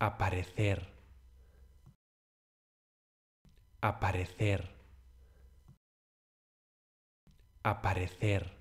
aparecer, aparecer, aparecer.